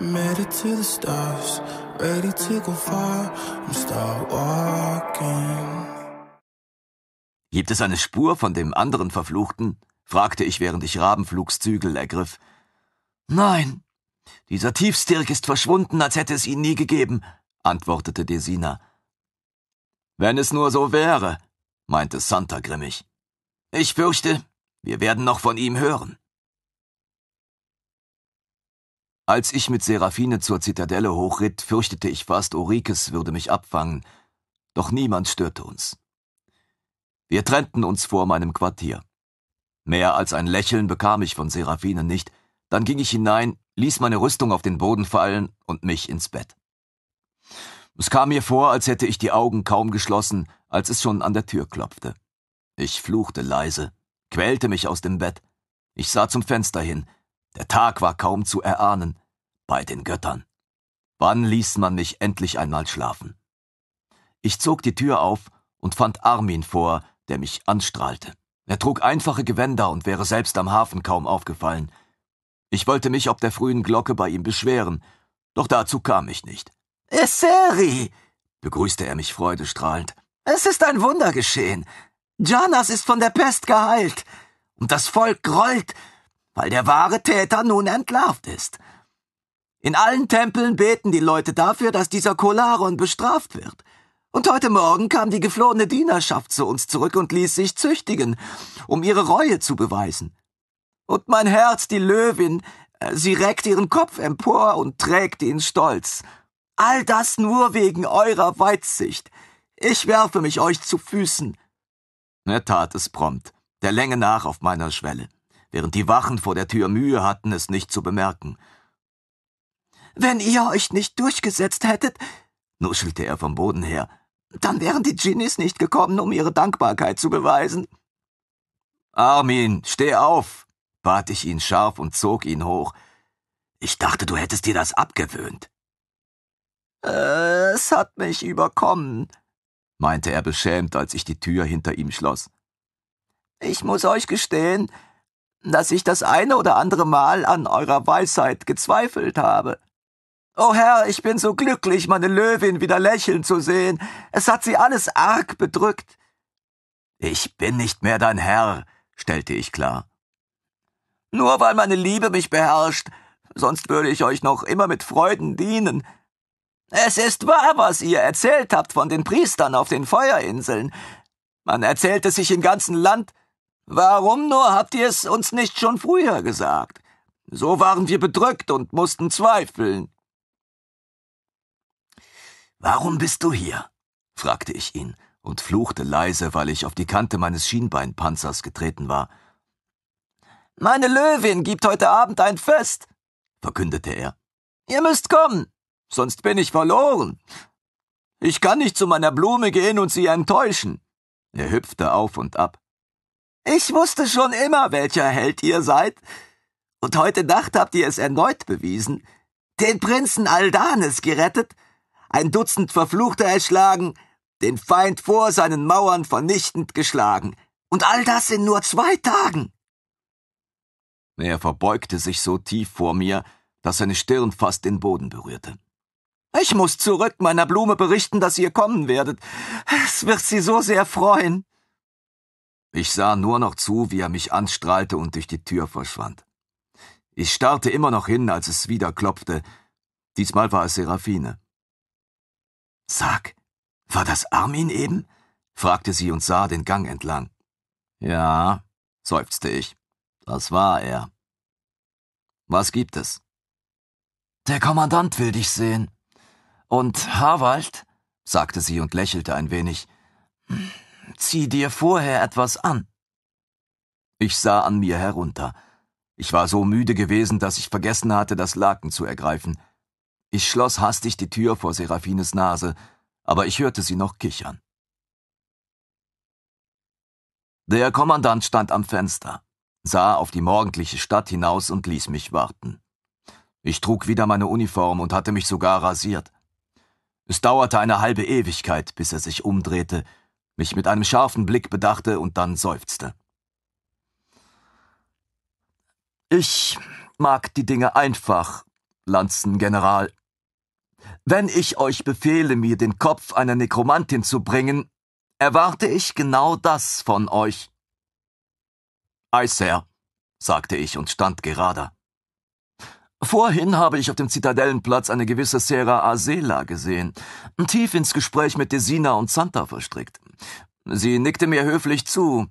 made it to the stars, ready to go far. and start walking. Gibt es eine Spur von dem anderen Verfluchten? fragte ich, während ich Rabenflugs Zügel ergriff. Nein, dieser Tiefstirk ist verschwunden, als hätte es ihn nie gegeben, antwortete Desina. Wenn es nur so wäre, meinte Santa grimmig. Ich fürchte, wir werden noch von ihm hören. Als ich mit Seraphine zur Zitadelle hochritt, fürchtete ich fast, Orikes würde mich abfangen, doch niemand störte uns. Wir trennten uns vor meinem Quartier. Mehr als ein Lächeln bekam ich von Seraphine nicht, dann ging ich hinein, ließ meine Rüstung auf den Boden fallen und mich ins Bett. Es kam mir vor, als hätte ich die Augen kaum geschlossen, als es schon an der Tür klopfte. Ich fluchte leise, quälte mich aus dem Bett. Ich sah zum Fenster hin, der Tag war kaum zu erahnen. Bei den Göttern. Wann ließ man mich endlich einmal schlafen? Ich zog die Tür auf und fand Armin vor, der mich anstrahlte. Er trug einfache Gewänder und wäre selbst am Hafen kaum aufgefallen. Ich wollte mich ob der frühen Glocke bei ihm beschweren, doch dazu kam ich nicht. Esseri! begrüßte er mich freudestrahlend. Es ist ein Wunder geschehen. Janas ist von der Pest geheilt. Und das Volk grollt, weil der wahre Täter nun entlarvt ist. In allen Tempeln beten die Leute dafür, dass dieser Kolaron bestraft wird. Und heute Morgen kam die geflohene Dienerschaft zu uns zurück und ließ sich züchtigen, um ihre Reue zu beweisen. Und mein Herz, die Löwin, äh, sie reckt ihren Kopf empor und trägt ihn stolz. All das nur wegen eurer Weitsicht. Ich werfe mich euch zu Füßen. Er tat es prompt, der Länge nach auf meiner Schwelle während die Wachen vor der Tür Mühe hatten, es nicht zu bemerken. Wenn ihr euch nicht durchgesetzt hättet, nuschelte er vom Boden her, dann wären die Genies nicht gekommen, um ihre Dankbarkeit zu beweisen. Armin, steh auf, bat ich ihn scharf und zog ihn hoch. Ich dachte, du hättest dir das abgewöhnt. es hat mich überkommen, meinte er beschämt, als ich die Tür hinter ihm schloss. Ich muss euch gestehen, dass ich das eine oder andere Mal an eurer Weisheit gezweifelt habe. O oh Herr, ich bin so glücklich, meine Löwin wieder lächeln zu sehen. Es hat sie alles arg bedrückt. Ich bin nicht mehr dein Herr, stellte ich klar. Nur weil meine Liebe mich beherrscht, sonst würde ich euch noch immer mit Freuden dienen. Es ist wahr, was ihr erzählt habt von den Priestern auf den Feuerinseln. Man erzählt es sich im ganzen Land, Warum nur habt ihr es uns nicht schon früher gesagt? So waren wir bedrückt und mussten zweifeln. Warum bist du hier? fragte ich ihn und fluchte leise, weil ich auf die Kante meines Schienbeinpanzers getreten war. Meine Löwin gibt heute Abend ein Fest, verkündete er. Ihr müsst kommen, sonst bin ich verloren. Ich kann nicht zu meiner Blume gehen und sie enttäuschen. Er hüpfte auf und ab. Ich wusste schon immer, welcher Held ihr seid. Und heute Nacht habt ihr es erneut bewiesen. Den Prinzen Aldanes gerettet, ein Dutzend Verfluchter erschlagen, den Feind vor seinen Mauern vernichtend geschlagen. Und all das in nur zwei Tagen. Er verbeugte sich so tief vor mir, dass seine Stirn fast den Boden berührte. Ich muss zurück meiner Blume berichten, dass ihr kommen werdet. Es wird sie so sehr freuen. Ich sah nur noch zu, wie er mich anstrahlte und durch die Tür verschwand. Ich starrte immer noch hin, als es wieder klopfte. Diesmal war es Seraphine. Sag, war das Armin eben? fragte sie und sah den Gang entlang. Ja, seufzte ich. Das war er. Was gibt es? Der Kommandant will dich sehen. Und Harwald, sagte sie und lächelte ein wenig. Zieh dir vorher etwas an. Ich sah an mir herunter. Ich war so müde gewesen, dass ich vergessen hatte, das Laken zu ergreifen. Ich schloss hastig die Tür vor Seraphines Nase, aber ich hörte sie noch kichern. Der Kommandant stand am Fenster, sah auf die morgendliche Stadt hinaus und ließ mich warten. Ich trug wieder meine Uniform und hatte mich sogar rasiert. Es dauerte eine halbe Ewigkeit, bis er sich umdrehte mich mit einem scharfen Blick bedachte und dann seufzte. Ich mag die Dinge einfach, Lanzengeneral. Wenn ich euch befehle, mir den Kopf einer Nekromantin zu bringen, erwarte ich genau das von euch. Ei, Sir, sagte ich und stand gerader. Vorhin habe ich auf dem Zitadellenplatz eine gewisse Sera Asela gesehen, tief ins Gespräch mit Desina und Santa verstrickt. Sie nickte mir höflich zu,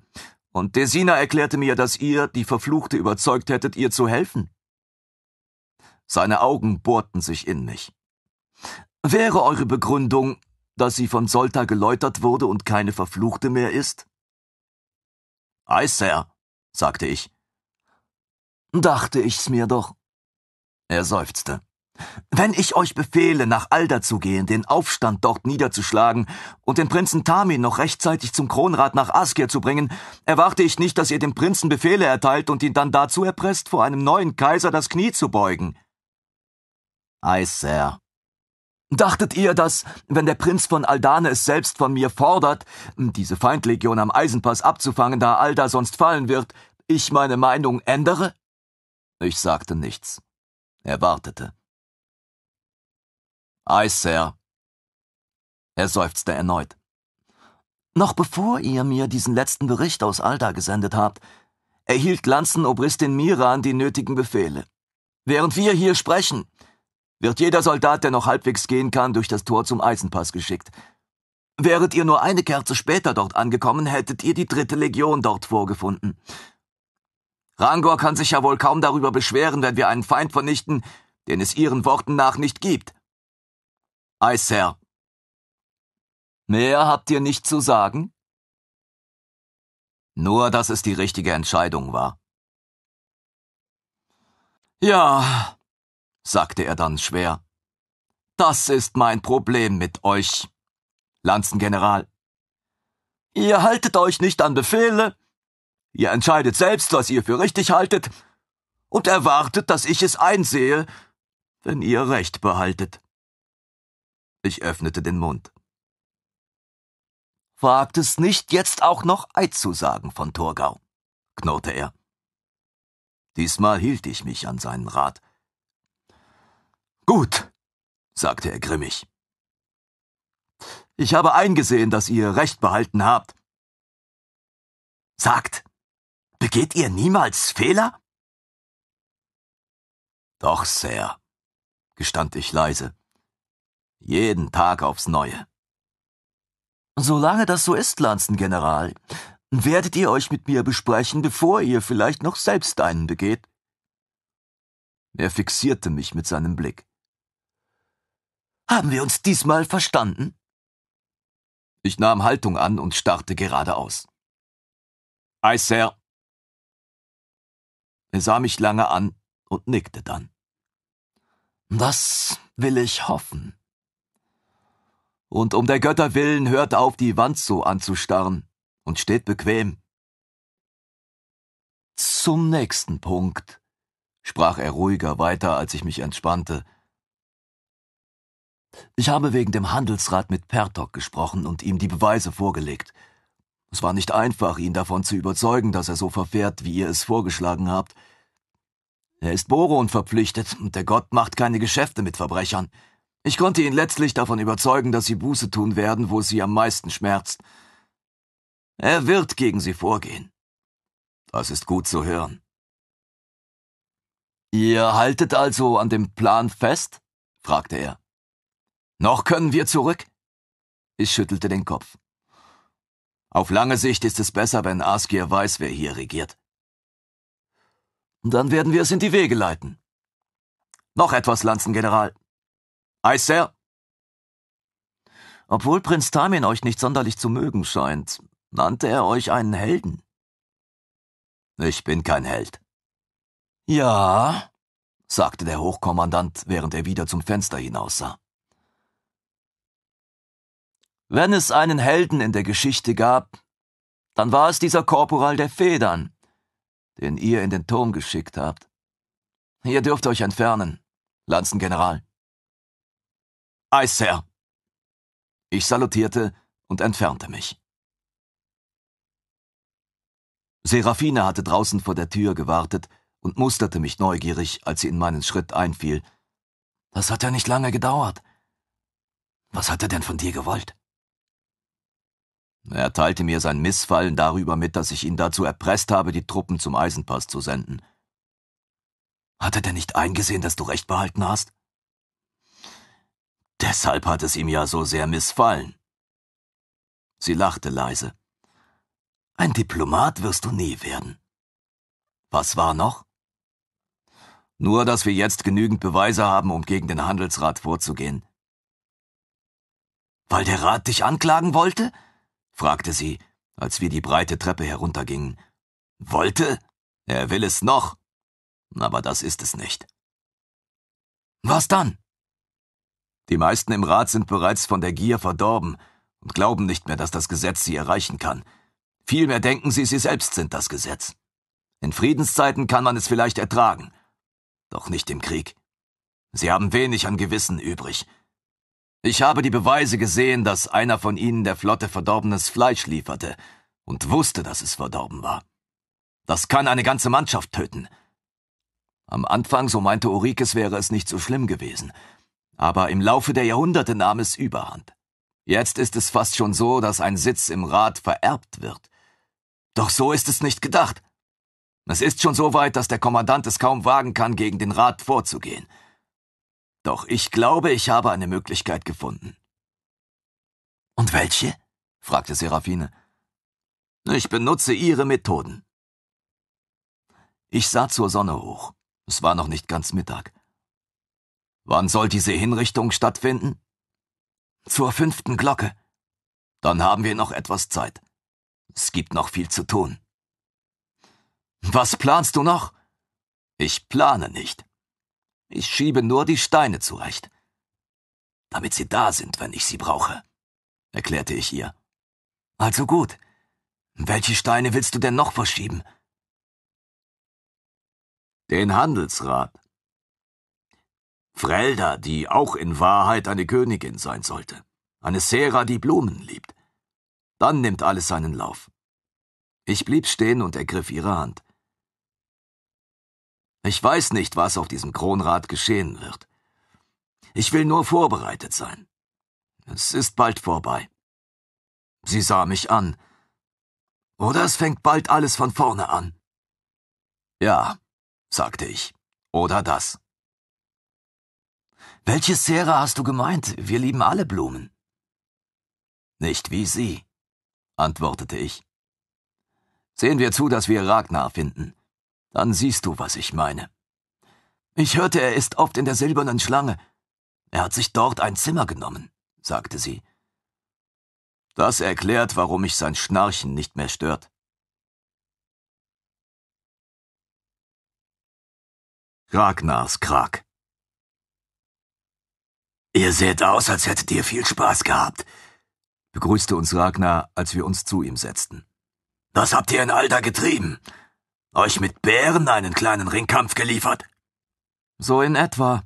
und Desina erklärte mir, dass ihr die Verfluchte überzeugt hättet, ihr zu helfen. Seine Augen bohrten sich in mich. Wäre eure Begründung, dass sie von Solta geläutert wurde und keine Verfluchte mehr ist? Ei, Sir, sagte ich. Dachte ich's mir doch. Er seufzte. Wenn ich euch befehle, nach Alda zu gehen, den Aufstand dort niederzuschlagen und den Prinzen Tamin noch rechtzeitig zum Kronrat nach Askir zu bringen, erwarte ich nicht, dass ihr dem Prinzen Befehle erteilt und ihn dann dazu erpresst, vor einem neuen Kaiser das Knie zu beugen. Eis, Sir. Dachtet ihr, dass, wenn der Prinz von Aldane es selbst von mir fordert, diese Feindlegion am Eisenpass abzufangen, da Alda sonst fallen wird, ich meine Meinung ändere? Ich sagte nichts. Er wartete. Ei, Sir. Er seufzte erneut. Noch bevor ihr mir diesen letzten Bericht aus Alda gesendet habt, erhielt Lanzenobristin Miran die nötigen Befehle. Während wir hier sprechen, wird jeder Soldat, der noch halbwegs gehen kann, durch das Tor zum Eisenpass geschickt. Wäret ihr nur eine Kerze später dort angekommen, hättet ihr die dritte Legion dort vorgefunden. Rangor kann sich ja wohl kaum darüber beschweren, wenn wir einen Feind vernichten, den es ihren Worten nach nicht gibt. Ei, Sir. Mehr habt ihr nicht zu sagen? Nur, dass es die richtige Entscheidung war. Ja, sagte er dann schwer. Das ist mein Problem mit euch, Lanzengeneral. Ihr haltet euch nicht an Befehle, ihr entscheidet selbst, was ihr für richtig haltet, und erwartet, dass ich es einsehe, wenn ihr Recht behaltet. Ich öffnete den Mund. Wagt es nicht, jetzt auch noch Eid zu sagen von Torgau, knurrte er. Diesmal hielt ich mich an seinen Rat. Gut, sagte er grimmig. Ich habe eingesehen, dass ihr Recht behalten habt. Sagt, begeht ihr niemals Fehler? Doch, Sir, gestand ich leise. Jeden Tag aufs Neue. Solange das so ist, Lanzengeneral, werdet ihr euch mit mir besprechen, bevor ihr vielleicht noch selbst einen begeht. Er fixierte mich mit seinem Blick. Haben wir uns diesmal verstanden? Ich nahm Haltung an und starrte geradeaus. Ei, Sir. Er sah mich lange an und nickte dann. Das will ich hoffen und um der Götter willen hört auf, die Wand so anzustarren und steht bequem. Zum nächsten Punkt, sprach er ruhiger weiter, als ich mich entspannte. Ich habe wegen dem Handelsrat mit Pertok gesprochen und ihm die Beweise vorgelegt. Es war nicht einfach, ihn davon zu überzeugen, dass er so verfährt, wie ihr es vorgeschlagen habt. Er ist Boron verpflichtet, und der Gott macht keine Geschäfte mit Verbrechern. Ich konnte ihn letztlich davon überzeugen, dass sie Buße tun werden, wo es sie am meisten schmerzt. Er wird gegen sie vorgehen. Das ist gut zu hören. Ihr haltet also an dem Plan fest? fragte er. Noch können wir zurück? Ich schüttelte den Kopf. Auf lange Sicht ist es besser, wenn Askir weiß, wer hier regiert. Dann werden wir es in die Wege leiten. Noch etwas, Lanzengeneral. Aye, Sir. Obwohl Prinz Tamin euch nicht sonderlich zu mögen scheint, nannte er euch einen Helden. Ich bin kein Held. Ja, sagte der Hochkommandant, während er wieder zum Fenster hinaussah. Wenn es einen Helden in der Geschichte gab, dann war es dieser Korporal der Federn, den ihr in den Turm geschickt habt. Ihr dürft euch entfernen, Lanzengeneral. Aye, Sir. Ich salutierte und entfernte mich. Serafine hatte draußen vor der Tür gewartet und musterte mich neugierig, als sie in meinen Schritt einfiel. Das hat ja nicht lange gedauert. Was hat er denn von dir gewollt? Er teilte mir sein Missfallen darüber mit, dass ich ihn dazu erpresst habe, die Truppen zum Eisenpass zu senden. Hat er denn nicht eingesehen, dass du recht behalten hast? Deshalb hat es ihm ja so sehr missfallen. Sie lachte leise. Ein Diplomat wirst du nie werden. Was war noch? Nur, dass wir jetzt genügend Beweise haben, um gegen den Handelsrat vorzugehen. Weil der Rat dich anklagen wollte? fragte sie, als wir die breite Treppe heruntergingen. Wollte? Er will es noch. Aber das ist es nicht. Was dann? Die meisten im Rat sind bereits von der Gier verdorben und glauben nicht mehr, dass das Gesetz sie erreichen kann. Vielmehr denken sie, sie selbst sind das Gesetz. In Friedenszeiten kann man es vielleicht ertragen, doch nicht im Krieg. Sie haben wenig an Gewissen übrig. Ich habe die Beweise gesehen, dass einer von ihnen der Flotte verdorbenes Fleisch lieferte und wusste, dass es verdorben war. Das kann eine ganze Mannschaft töten. Am Anfang, so meinte Ulrike, wäre es nicht so schlimm gewesen – aber im Laufe der Jahrhunderte nahm es überhand. Jetzt ist es fast schon so, dass ein Sitz im Rat vererbt wird. Doch so ist es nicht gedacht. Es ist schon so weit, dass der Kommandant es kaum wagen kann, gegen den Rat vorzugehen. Doch ich glaube, ich habe eine Möglichkeit gefunden. Und welche? fragte Seraphine. Ich benutze ihre Methoden. Ich sah zur Sonne hoch. Es war noch nicht ganz Mittag. Wann soll diese Hinrichtung stattfinden? Zur fünften Glocke. Dann haben wir noch etwas Zeit. Es gibt noch viel zu tun. Was planst du noch? Ich plane nicht. Ich schiebe nur die Steine zurecht. Damit sie da sind, wenn ich sie brauche, erklärte ich ihr. Also gut. Welche Steine willst du denn noch verschieben? Den Handelsrat, Frelda, die auch in Wahrheit eine Königin sein sollte, eine Sera, die Blumen liebt. Dann nimmt alles seinen Lauf. Ich blieb stehen und ergriff ihre Hand. Ich weiß nicht, was auf diesem Kronrad geschehen wird. Ich will nur vorbereitet sein. Es ist bald vorbei. Sie sah mich an. Oder es fängt bald alles von vorne an. Ja, sagte ich. Oder das. Welche Sera hast du gemeint? Wir lieben alle Blumen. Nicht wie sie, antwortete ich. Sehen wir zu, dass wir Ragnar finden. Dann siehst du, was ich meine. Ich hörte, er ist oft in der silbernen Schlange. Er hat sich dort ein Zimmer genommen, sagte sie. Das erklärt, warum mich sein Schnarchen nicht mehr stört. Ragnars Krag Ihr seht aus, als hättet ihr viel Spaß gehabt, begrüßte uns Ragnar, als wir uns zu ihm setzten. Was habt ihr in Alter getrieben? Euch mit Bären einen kleinen Ringkampf geliefert? So in etwa,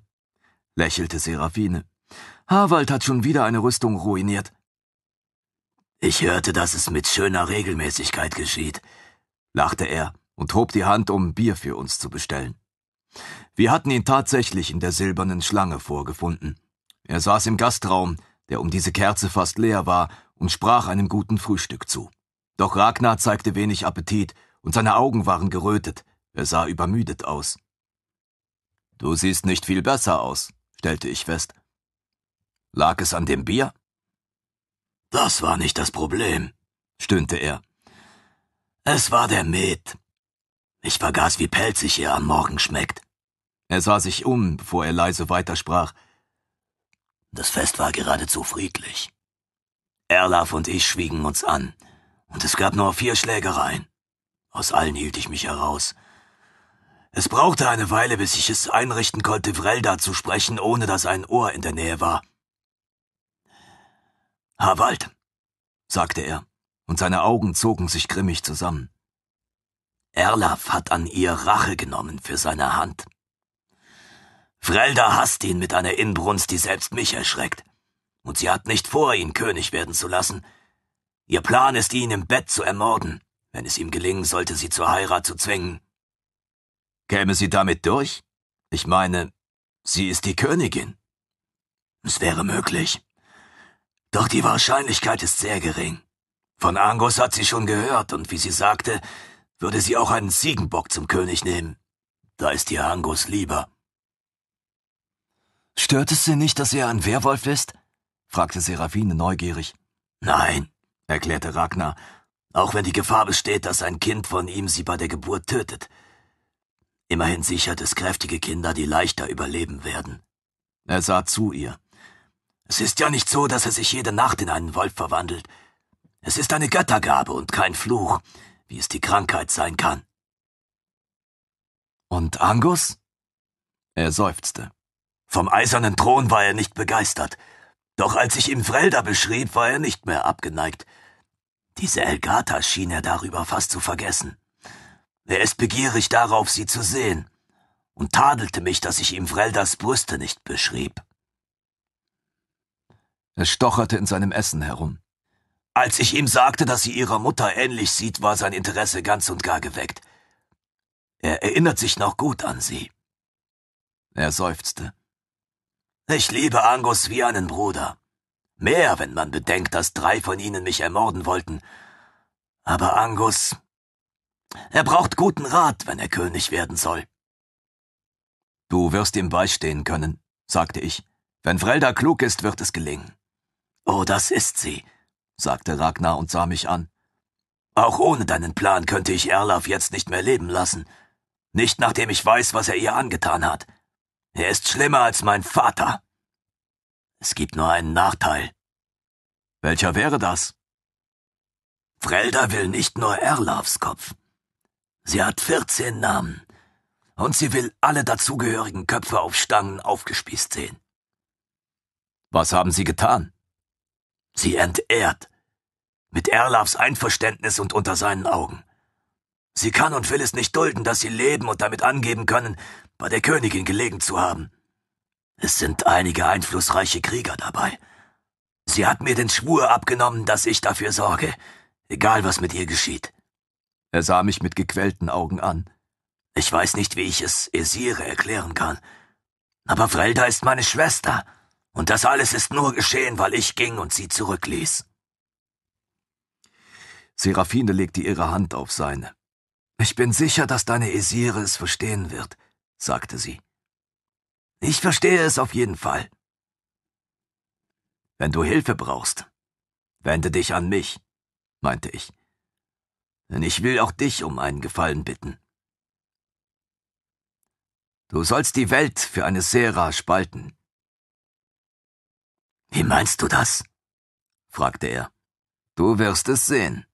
lächelte Seraphine. Harwald hat schon wieder eine Rüstung ruiniert. Ich hörte, dass es mit schöner Regelmäßigkeit geschieht, lachte er und hob die Hand, um Bier für uns zu bestellen. Wir hatten ihn tatsächlich in der silbernen Schlange vorgefunden. Er saß im Gastraum, der um diese Kerze fast leer war, und sprach einem guten Frühstück zu. Doch Ragnar zeigte wenig Appetit, und seine Augen waren gerötet, er sah übermüdet aus. Du siehst nicht viel besser aus, stellte ich fest. Lag es an dem Bier? Das war nicht das Problem, stöhnte er. Es war der Met. Ich vergaß, wie pelzig er am Morgen schmeckt. Er sah sich um, bevor er leise weitersprach. Das Fest war geradezu friedlich. Erlaf und ich schwiegen uns an, und es gab nur vier Schlägereien. Aus allen hielt ich mich heraus. Es brauchte eine Weile, bis ich es einrichten konnte, Vrelda zu sprechen, ohne dass ein Ohr in der Nähe war. Harwald, sagte er, und seine Augen zogen sich grimmig zusammen. Erlaf hat an ihr Rache genommen für seine Hand. Frelda hasst ihn mit einer Inbrunst, die selbst mich erschreckt. Und sie hat nicht vor, ihn König werden zu lassen. Ihr Plan ist, ihn im Bett zu ermorden, wenn es ihm gelingen sollte, sie zur Heirat zu zwingen. Käme sie damit durch? Ich meine, sie ist die Königin. Es wäre möglich. Doch die Wahrscheinlichkeit ist sehr gering. Von Angus hat sie schon gehört, und wie sie sagte, würde sie auch einen Ziegenbock zum König nehmen. Da ist ihr Angus lieber. Stört es Sie nicht, dass er ein Werwolf ist? fragte Seraphine neugierig. Nein, erklärte Ragnar, auch wenn die Gefahr besteht, dass ein Kind von ihm sie bei der Geburt tötet. Immerhin sichert es kräftige Kinder, die leichter überleben werden. Er sah zu ihr. Es ist ja nicht so, dass er sich jede Nacht in einen Wolf verwandelt. Es ist eine Göttergabe und kein Fluch, wie es die Krankheit sein kann. Und Angus? Er seufzte. Vom eisernen Thron war er nicht begeistert. Doch als ich ihm Frelda beschrieb, war er nicht mehr abgeneigt. Diese Elgata schien er darüber fast zu vergessen. Er ist begierig darauf, sie zu sehen, und tadelte mich, dass ich ihm Freldas Brüste nicht beschrieb. Er stocherte in seinem Essen herum. Als ich ihm sagte, dass sie ihrer Mutter ähnlich sieht, war sein Interesse ganz und gar geweckt. Er erinnert sich noch gut an sie. Er seufzte. Ich liebe Angus wie einen Bruder. Mehr, wenn man bedenkt, dass drei von ihnen mich ermorden wollten. Aber Angus, er braucht guten Rat, wenn er König werden soll. Du wirst ihm beistehen können, sagte ich. Wenn Frelda klug ist, wird es gelingen. Oh, das ist sie, sagte Ragnar und sah mich an. Auch ohne deinen Plan könnte ich Erlaf jetzt nicht mehr leben lassen. Nicht nachdem ich weiß, was er ihr angetan hat. Er ist schlimmer als mein Vater. Es gibt nur einen Nachteil. Welcher wäre das? Frelda will nicht nur Erlafs Kopf. Sie hat 14 Namen. Und sie will alle dazugehörigen Köpfe auf Stangen aufgespießt sehen. Was haben Sie getan? Sie entehrt. Mit Erlafs Einverständnis und unter seinen Augen. Sie kann und will es nicht dulden, dass sie leben und damit angeben können, bei der Königin gelegen zu haben. Es sind einige einflussreiche Krieger dabei. Sie hat mir den Schwur abgenommen, dass ich dafür sorge, egal was mit ihr geschieht. Er sah mich mit gequälten Augen an. Ich weiß nicht, wie ich es Esire erklären kann. Aber Frelda ist meine Schwester, und das alles ist nur geschehen, weil ich ging und sie zurückließ. Seraphine legte ihre Hand auf seine. Ich bin sicher, dass deine Esire es verstehen wird sagte sie. Ich verstehe es auf jeden Fall. Wenn du Hilfe brauchst, wende dich an mich, meinte ich. Denn ich will auch dich um einen Gefallen bitten. Du sollst die Welt für eine Sera spalten. Wie meinst du das? fragte er. Du wirst es sehen.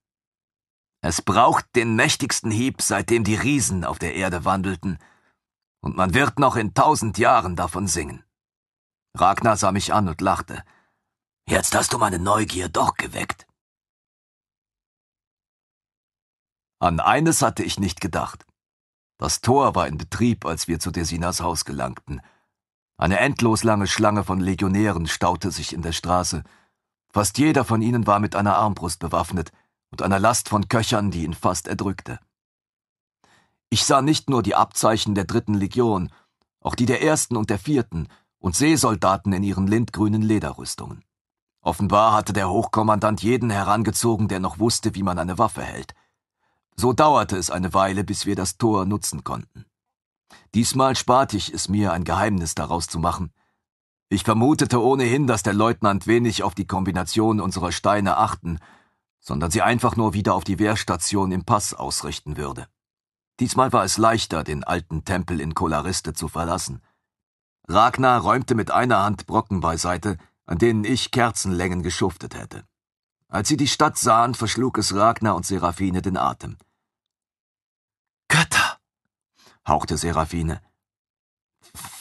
Es braucht den mächtigsten Hieb, seitdem die Riesen auf der Erde wandelten, und man wird noch in tausend Jahren davon singen. Ragnar sah mich an und lachte. Jetzt hast du meine Neugier doch geweckt. An eines hatte ich nicht gedacht. Das Tor war in Betrieb, als wir zu Desinas Haus gelangten. Eine endlos lange Schlange von Legionären staute sich in der Straße. Fast jeder von ihnen war mit einer Armbrust bewaffnet und einer Last von Köchern, die ihn fast erdrückte. Ich sah nicht nur die Abzeichen der dritten Legion, auch die der ersten und der vierten und Seesoldaten in ihren lindgrünen Lederrüstungen. Offenbar hatte der Hochkommandant jeden herangezogen, der noch wusste, wie man eine Waffe hält. So dauerte es eine Weile, bis wir das Tor nutzen konnten. Diesmal sparte ich es mir, ein Geheimnis daraus zu machen. Ich vermutete ohnehin, dass der Leutnant wenig auf die Kombination unserer Steine achten, sondern sie einfach nur wieder auf die Wehrstation im Pass ausrichten würde. Diesmal war es leichter, den alten Tempel in Kolariste zu verlassen. Ragnar räumte mit einer Hand Brocken beiseite, an denen ich Kerzenlängen geschuftet hätte. Als sie die Stadt sahen, verschlug es Ragnar und Seraphine den Atem. Götter, hauchte Seraphine.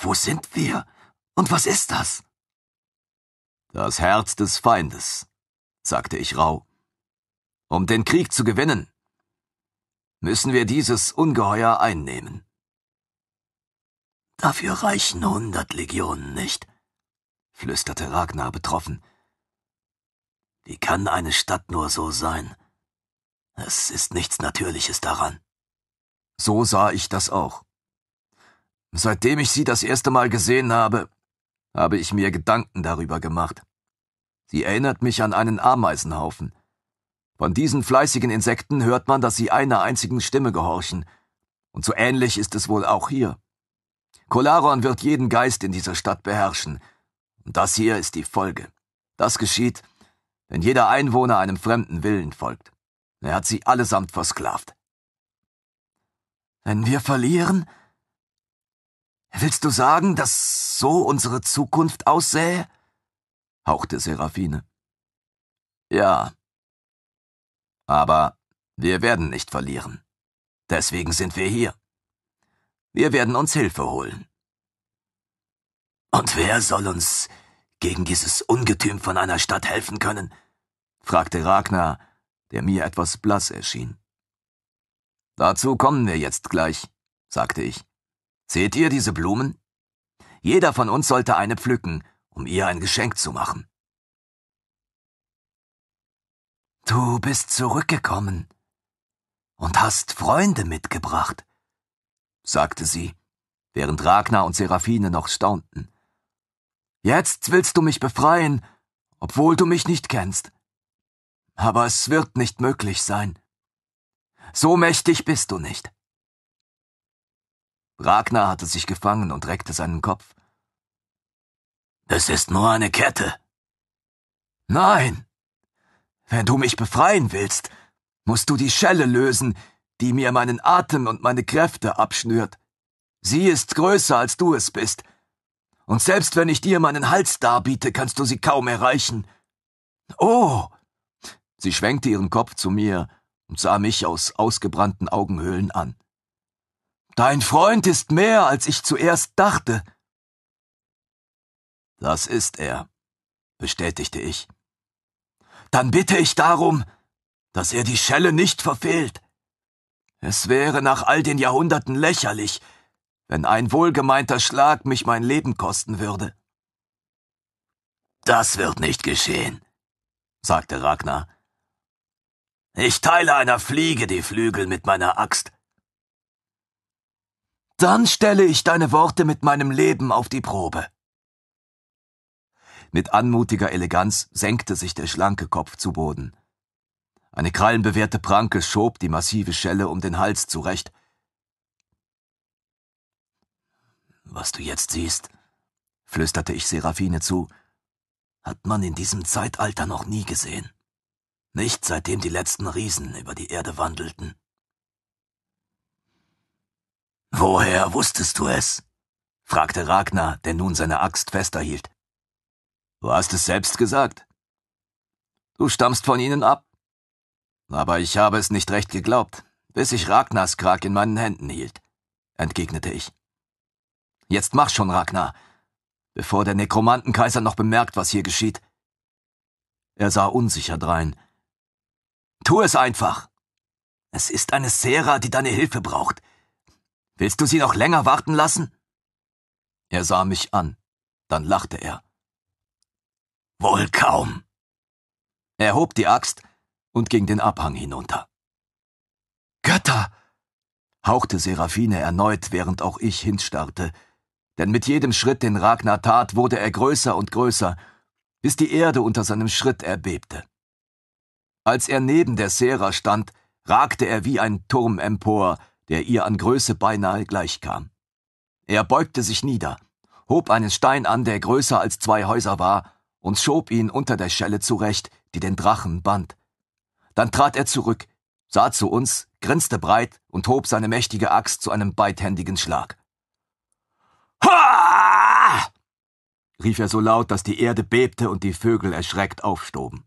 Wo sind wir? Und was ist das? Das Herz des Feindes, sagte ich rau. Um den Krieg zu gewinnen, müssen wir dieses Ungeheuer einnehmen. Dafür reichen hundert Legionen nicht, flüsterte Ragnar betroffen. Wie kann eine Stadt nur so sein? Es ist nichts Natürliches daran. So sah ich das auch. Seitdem ich sie das erste Mal gesehen habe, habe ich mir Gedanken darüber gemacht. Sie erinnert mich an einen Ameisenhaufen, von diesen fleißigen Insekten hört man, dass sie einer einzigen Stimme gehorchen. Und so ähnlich ist es wohl auch hier. Kolaron wird jeden Geist in dieser Stadt beherrschen. Und das hier ist die Folge. Das geschieht, wenn jeder Einwohner einem fremden Willen folgt. Er hat sie allesamt versklavt. Wenn wir verlieren? Willst du sagen, dass so unsere Zukunft aussähe? hauchte Seraphine. Ja, aber wir werden nicht verlieren. Deswegen sind wir hier. Wir werden uns Hilfe holen. Und wer soll uns gegen dieses Ungetüm von einer Stadt helfen können? fragte Ragnar, der mir etwas blass erschien. Dazu kommen wir jetzt gleich, sagte ich. Seht ihr diese Blumen? Jeder von uns sollte eine pflücken, um ihr ein Geschenk zu machen. Du bist zurückgekommen und hast Freunde mitgebracht, sagte sie, während Ragnar und Seraphine noch staunten. Jetzt willst du mich befreien, obwohl du mich nicht kennst. Aber es wird nicht möglich sein. So mächtig bist du nicht. Ragnar hatte sich gefangen und reckte seinen Kopf. Es ist nur eine Kette. Nein, wenn du mich befreien willst, musst du die Schelle lösen, die mir meinen Atem und meine Kräfte abschnürt. Sie ist größer, als du es bist. Und selbst wenn ich dir meinen Hals darbiete, kannst du sie kaum erreichen. Oh! Sie schwenkte ihren Kopf zu mir und sah mich aus ausgebrannten Augenhöhlen an. Dein Freund ist mehr, als ich zuerst dachte. Das ist er, bestätigte ich dann bitte ich darum, dass er die Schelle nicht verfehlt. Es wäre nach all den Jahrhunderten lächerlich, wenn ein wohlgemeinter Schlag mich mein Leben kosten würde. Das wird nicht geschehen, sagte Ragnar. Ich teile einer Fliege die Flügel mit meiner Axt. Dann stelle ich deine Worte mit meinem Leben auf die Probe. Mit anmutiger Eleganz senkte sich der schlanke Kopf zu Boden. Eine krallenbewehrte Pranke schob die massive Schelle um den Hals zurecht. Was du jetzt siehst, flüsterte ich Seraphine zu, hat man in diesem Zeitalter noch nie gesehen. Nicht seitdem die letzten Riesen über die Erde wandelten. Woher wusstest du es? fragte Ragnar, der nun seine Axt fester hielt. Du hast es selbst gesagt. Du stammst von ihnen ab. Aber ich habe es nicht recht geglaubt, bis ich Ragnars Krag in meinen Händen hielt, entgegnete ich. Jetzt mach schon, Ragnar, bevor der Nekromantenkaiser noch bemerkt, was hier geschieht. Er sah unsicher drein. Tu es einfach! Es ist eine Sera, die deine Hilfe braucht. Willst du sie noch länger warten lassen? Er sah mich an, dann lachte er. Wohl kaum. Er hob die Axt und ging den Abhang hinunter. Götter! hauchte Seraphine erneut, während auch ich hinstarrte, denn mit jedem Schritt, den Ragnar tat, wurde er größer und größer, bis die Erde unter seinem Schritt erbebte. Als er neben der Sera stand, ragte er wie ein Turm empor, der ihr an Größe beinahe gleichkam. Er beugte sich nieder, hob einen Stein an, der größer als zwei Häuser war, und schob ihn unter der Schelle zurecht, die den Drachen band. Dann trat er zurück, sah zu uns, grinste breit und hob seine mächtige Axt zu einem beidhändigen Schlag. Ha! rief er so laut, dass die Erde bebte und die Vögel erschreckt aufstoben.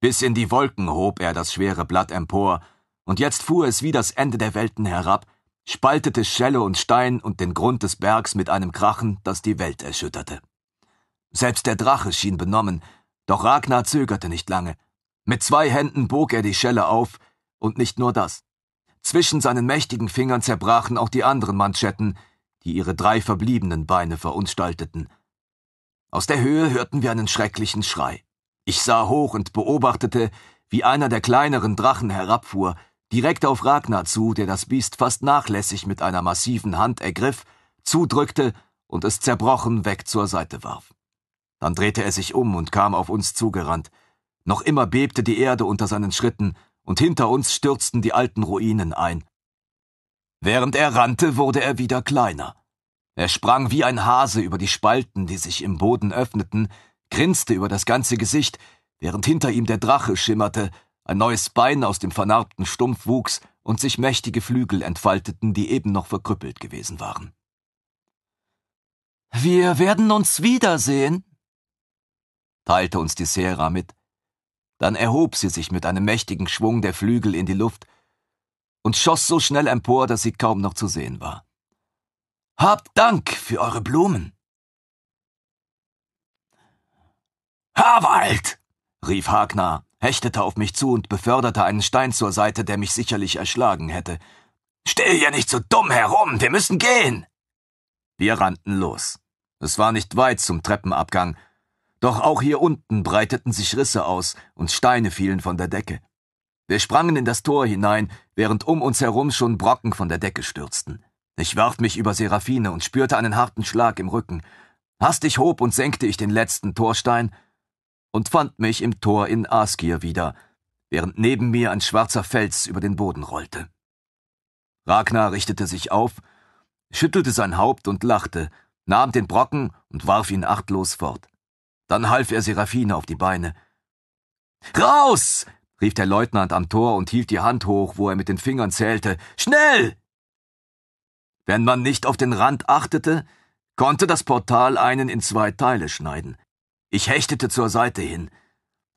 Bis in die Wolken hob er das schwere Blatt empor, und jetzt fuhr es wie das Ende der Welten herab, spaltete Schelle und Stein und den Grund des Bergs mit einem Krachen, das die Welt erschütterte. Selbst der Drache schien benommen, doch Ragnar zögerte nicht lange. Mit zwei Händen bog er die Schelle auf, und nicht nur das. Zwischen seinen mächtigen Fingern zerbrachen auch die anderen Manschetten, die ihre drei verbliebenen Beine verunstalteten. Aus der Höhe hörten wir einen schrecklichen Schrei. Ich sah hoch und beobachtete, wie einer der kleineren Drachen herabfuhr, direkt auf Ragnar zu, der das Biest fast nachlässig mit einer massiven Hand ergriff, zudrückte und es zerbrochen weg zur Seite warf. Dann drehte er sich um und kam auf uns zugerannt. Noch immer bebte die Erde unter seinen Schritten, und hinter uns stürzten die alten Ruinen ein. Während er rannte, wurde er wieder kleiner. Er sprang wie ein Hase über die Spalten, die sich im Boden öffneten, grinste über das ganze Gesicht, während hinter ihm der Drache schimmerte, ein neues Bein aus dem vernarbten Stumpf wuchs und sich mächtige Flügel entfalteten, die eben noch verkrüppelt gewesen waren. Wir werden uns wiedersehen, teilte uns die Sera mit. Dann erhob sie sich mit einem mächtigen Schwung der Flügel in die Luft und schoss so schnell empor, dass sie kaum noch zu sehen war. Habt Dank für eure Blumen! Harwald! rief Hagner, hechtete auf mich zu und beförderte einen Stein zur Seite, der mich sicherlich erschlagen hätte. Steh hier nicht so dumm herum, wir müssen gehen! Wir rannten los. Es war nicht weit zum Treppenabgang, doch auch hier unten breiteten sich Risse aus und Steine fielen von der Decke. Wir sprangen in das Tor hinein, während um uns herum schon Brocken von der Decke stürzten. Ich warf mich über Seraphine und spürte einen harten Schlag im Rücken. Hastig hob und senkte ich den letzten Torstein und fand mich im Tor in Askir wieder, während neben mir ein schwarzer Fels über den Boden rollte. Ragnar richtete sich auf, schüttelte sein Haupt und lachte, nahm den Brocken und warf ihn achtlos fort. Dann half er Seraphine auf die Beine. Raus! rief der Leutnant am Tor und hielt die Hand hoch, wo er mit den Fingern zählte. Schnell! Wenn man nicht auf den Rand achtete, konnte das Portal einen in zwei Teile schneiden. Ich hechtete zur Seite hin.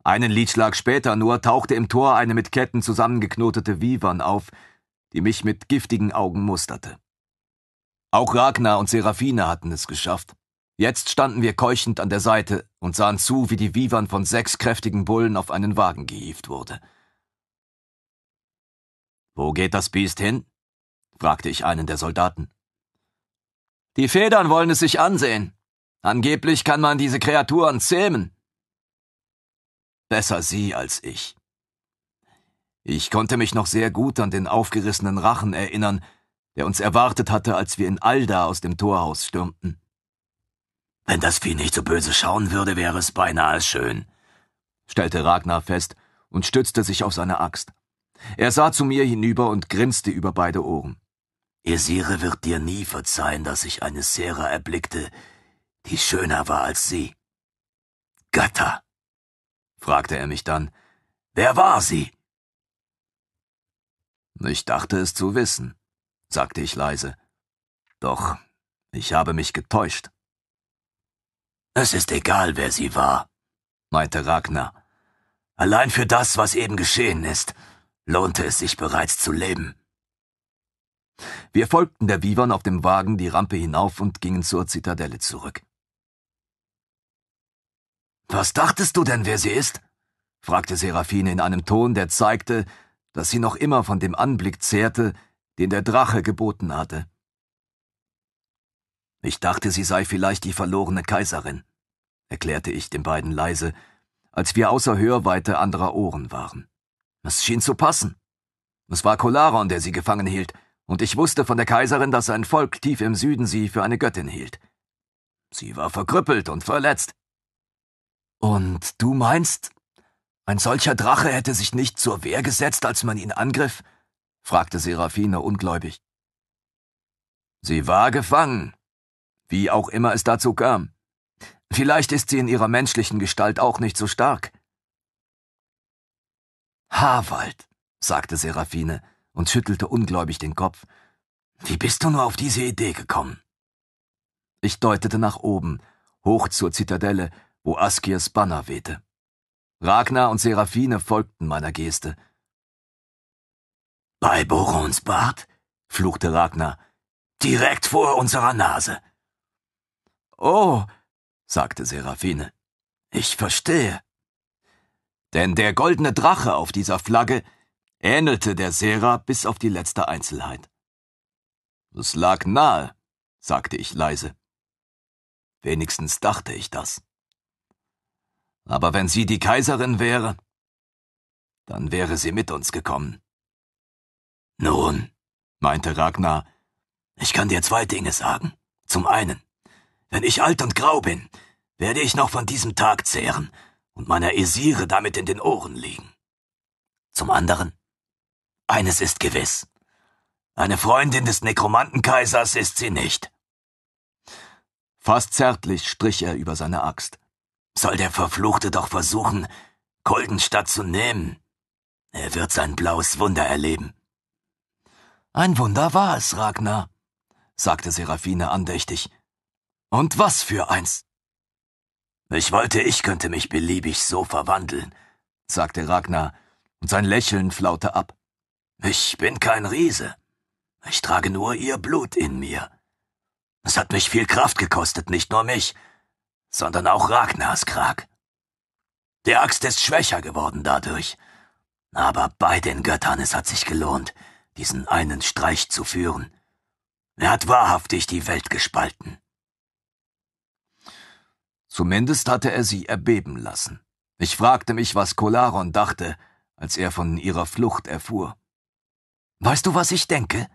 Einen Liedschlag später nur tauchte im Tor eine mit Ketten zusammengeknotete Vivan auf, die mich mit giftigen Augen musterte. Auch Ragnar und Seraphine hatten es geschafft. Jetzt standen wir keuchend an der Seite, und sahen zu, wie die Vivan von sechs kräftigen Bullen auf einen Wagen gehievt wurde. Wo geht das Biest hin? fragte ich einen der Soldaten. Die Federn wollen es sich ansehen. Angeblich kann man diese Kreaturen zähmen. Besser sie als ich. Ich konnte mich noch sehr gut an den aufgerissenen Rachen erinnern, der uns erwartet hatte, als wir in Alda aus dem Torhaus stürmten. Wenn das Vieh nicht so böse schauen würde, wäre es beinahe schön, stellte Ragnar fest und stützte sich auf seine Axt. Er sah zu mir hinüber und grinste über beide Ohren. Esire wird dir nie verzeihen, dass ich eine Sera erblickte, die schöner war als sie. Götter, fragte er mich dann, wer war sie? Ich dachte es zu wissen, sagte ich leise. Doch ich habe mich getäuscht. Es ist egal, wer sie war, meinte Ragnar. Allein für das, was eben geschehen ist, lohnte es sich bereits zu leben. Wir folgten der Vivan auf dem Wagen die Rampe hinauf und gingen zur Zitadelle zurück. Was dachtest du denn, wer sie ist? fragte Seraphine in einem Ton, der zeigte, dass sie noch immer von dem Anblick zehrte, den der Drache geboten hatte. Ich dachte, sie sei vielleicht die verlorene Kaiserin, erklärte ich den beiden leise, als wir außer Hörweite anderer Ohren waren. Es schien zu passen. Es war Kolaron, der sie gefangen hielt, und ich wusste von der Kaiserin, dass sein Volk tief im Süden sie für eine Göttin hielt. Sie war verkrüppelt und verletzt. Und du meinst, ein solcher Drache hätte sich nicht zur Wehr gesetzt, als man ihn angriff? fragte Seraphine ungläubig. Sie war gefangen, wie auch immer es dazu kam. Vielleicht ist sie in ihrer menschlichen Gestalt auch nicht so stark. Harwald, sagte Seraphine und schüttelte ungläubig den Kopf. Wie bist du nur auf diese Idee gekommen? Ich deutete nach oben, hoch zur Zitadelle, wo Askiers Banner wehte. Ragnar und Seraphine folgten meiner Geste. Bei Borons Bart? fluchte Ragnar. Direkt vor unserer Nase. Oh, sagte Seraphine, ich verstehe. Denn der goldene Drache auf dieser Flagge ähnelte der Sera bis auf die letzte Einzelheit. Es lag nahe, sagte ich leise. Wenigstens dachte ich das. Aber wenn sie die Kaiserin wäre, dann wäre sie mit uns gekommen. Nun, meinte Ragnar, ich kann dir zwei Dinge sagen. Zum einen, wenn ich alt und grau bin, werde ich noch von diesem Tag zehren und meiner Esire damit in den Ohren liegen. Zum anderen, eines ist gewiss. Eine Freundin des Nekromantenkaisers ist sie nicht. Fast zärtlich strich er über seine Axt. Soll der Verfluchte doch versuchen, Koldenstadt zu nehmen. Er wird sein blaues Wunder erleben. Ein Wunder war es, Ragnar, sagte Seraphine andächtig und was für eins? Ich wollte, ich könnte mich beliebig so verwandeln, sagte Ragnar, und sein Lächeln flaute ab. Ich bin kein Riese. Ich trage nur ihr Blut in mir. Es hat mich viel Kraft gekostet, nicht nur mich, sondern auch Ragnars Krag. Die Axt ist schwächer geworden dadurch. Aber bei den Göttern, es hat sich gelohnt, diesen einen Streich zu führen. Er hat wahrhaftig die Welt gespalten. Zumindest hatte er sie erbeben lassen. Ich fragte mich, was Kolaron dachte, als er von ihrer Flucht erfuhr. Weißt du, was ich denke?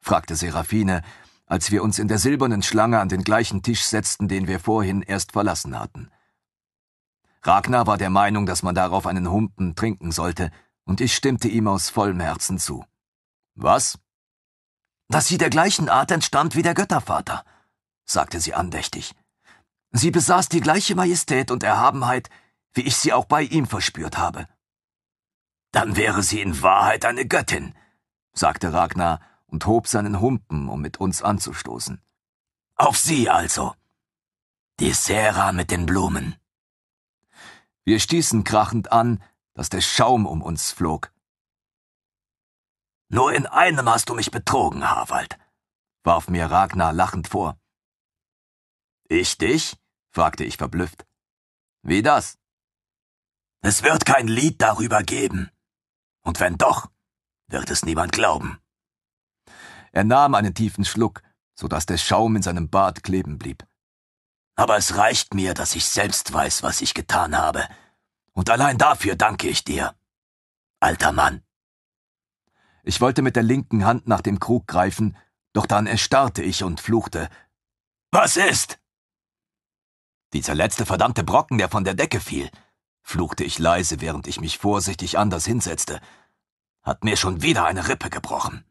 fragte Seraphine, als wir uns in der silbernen Schlange an den gleichen Tisch setzten, den wir vorhin erst verlassen hatten. Ragnar war der Meinung, dass man darauf einen Humpen trinken sollte, und ich stimmte ihm aus vollem Herzen zu. Was? Dass sie der gleichen Art entstammt wie der Göttervater, sagte sie andächtig. Sie besaß die gleiche Majestät und Erhabenheit, wie ich sie auch bei ihm verspürt habe. Dann wäre sie in Wahrheit eine Göttin, sagte Ragnar und hob seinen Humpen, um mit uns anzustoßen. Auf sie also. Die Sera mit den Blumen. Wir stießen krachend an, dass der Schaum um uns flog. Nur in einem hast du mich betrogen, Harwald, warf mir Ragnar lachend vor. Ich dich? fragte ich verblüfft. Wie das? Es wird kein Lied darüber geben. Und wenn doch, wird es niemand glauben. Er nahm einen tiefen Schluck, so dass der Schaum in seinem Bart kleben blieb. Aber es reicht mir, dass ich selbst weiß, was ich getan habe. Und allein dafür danke ich dir, alter Mann. Ich wollte mit der linken Hand nach dem Krug greifen, doch dann erstarrte ich und fluchte. Was ist? Dieser letzte verdammte Brocken, der von der Decke fiel, fluchte ich leise, während ich mich vorsichtig anders hinsetzte, hat mir schon wieder eine Rippe gebrochen.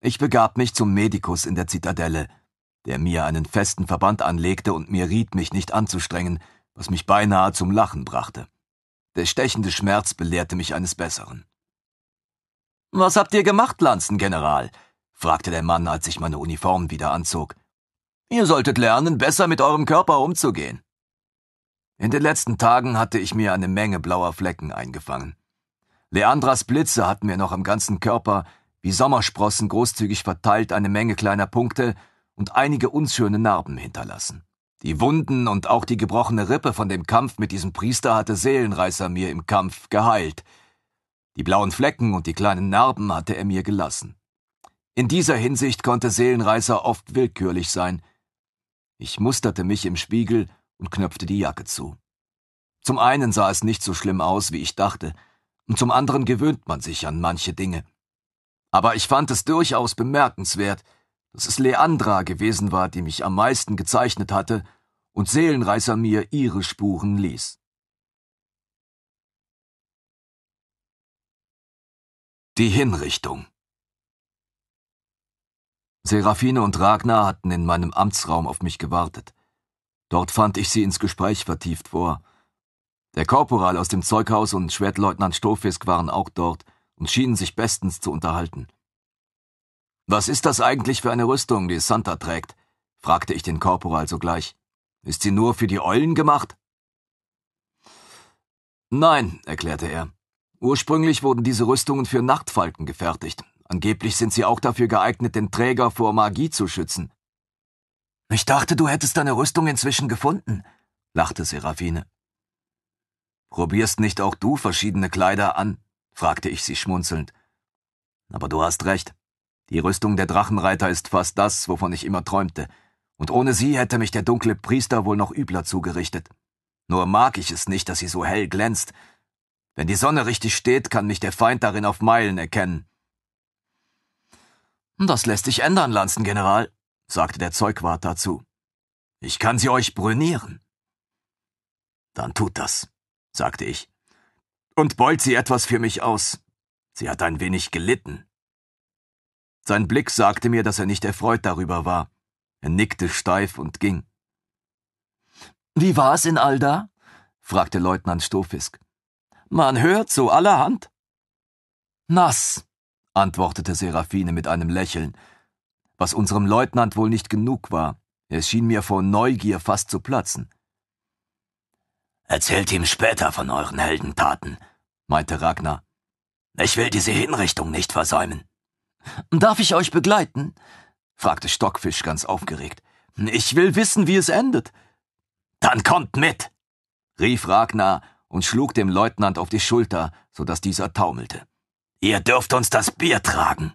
Ich begab mich zum Medikus in der Zitadelle, der mir einen festen Verband anlegte und mir riet, mich nicht anzustrengen, was mich beinahe zum Lachen brachte. Der stechende Schmerz belehrte mich eines Besseren. Was habt ihr gemacht, Lanzengeneral? fragte der Mann, als ich meine Uniform wieder anzog. Ihr solltet lernen, besser mit eurem Körper umzugehen. In den letzten Tagen hatte ich mir eine Menge blauer Flecken eingefangen. Leandras Blitze hatten mir noch am ganzen Körper, wie Sommersprossen großzügig verteilt, eine Menge kleiner Punkte und einige unschöne Narben hinterlassen. Die Wunden und auch die gebrochene Rippe von dem Kampf mit diesem Priester hatte Seelenreißer mir im Kampf geheilt. Die blauen Flecken und die kleinen Narben hatte er mir gelassen. In dieser Hinsicht konnte Seelenreißer oft willkürlich sein, ich musterte mich im Spiegel und knöpfte die Jacke zu. Zum einen sah es nicht so schlimm aus, wie ich dachte, und zum anderen gewöhnt man sich an manche Dinge. Aber ich fand es durchaus bemerkenswert, dass es Leandra gewesen war, die mich am meisten gezeichnet hatte und Seelenreißer mir ihre Spuren ließ. Die Hinrichtung Serafine und Ragnar hatten in meinem Amtsraum auf mich gewartet. Dort fand ich sie ins Gespräch vertieft vor. Der Korporal aus dem Zeughaus und Schwertleutnant Stofisk waren auch dort und schienen sich bestens zu unterhalten. Was ist das eigentlich für eine Rüstung, die Santa trägt? fragte ich den Korporal sogleich. Ist sie nur für die Eulen gemacht? Nein, erklärte er. Ursprünglich wurden diese Rüstungen für Nachtfalken gefertigt, Angeblich sind sie auch dafür geeignet, den Träger vor Magie zu schützen. Ich dachte, du hättest deine Rüstung inzwischen gefunden, lachte Seraphine. Probierst nicht auch du verschiedene Kleider an? fragte ich sie schmunzelnd. Aber du hast recht. Die Rüstung der Drachenreiter ist fast das, wovon ich immer träumte, und ohne sie hätte mich der dunkle Priester wohl noch übler zugerichtet. Nur mag ich es nicht, dass sie so hell glänzt. Wenn die Sonne richtig steht, kann mich der Feind darin auf Meilen erkennen. Das lässt sich ändern, Lanzengeneral, sagte der Zeugwart dazu. Ich kann sie euch brünieren. Dann tut das, sagte ich. Und beult sie etwas für mich aus. Sie hat ein wenig gelitten. Sein Blick sagte mir, dass er nicht erfreut darüber war. Er nickte steif und ging. Wie war es in Alda? fragte Leutnant Stofisk. Man hört so allerhand. Nass, antwortete Seraphine mit einem Lächeln, was unserem Leutnant wohl nicht genug war. Es schien mir vor Neugier fast zu platzen. Erzählt ihm später von euren Heldentaten, meinte Ragnar. Ich will diese Hinrichtung nicht versäumen. Darf ich euch begleiten? fragte Stockfisch ganz aufgeregt. Ich will wissen, wie es endet. Dann kommt mit, rief Ragnar und schlug dem Leutnant auf die Schulter, so dass dieser taumelte. Ihr dürft uns das Bier tragen.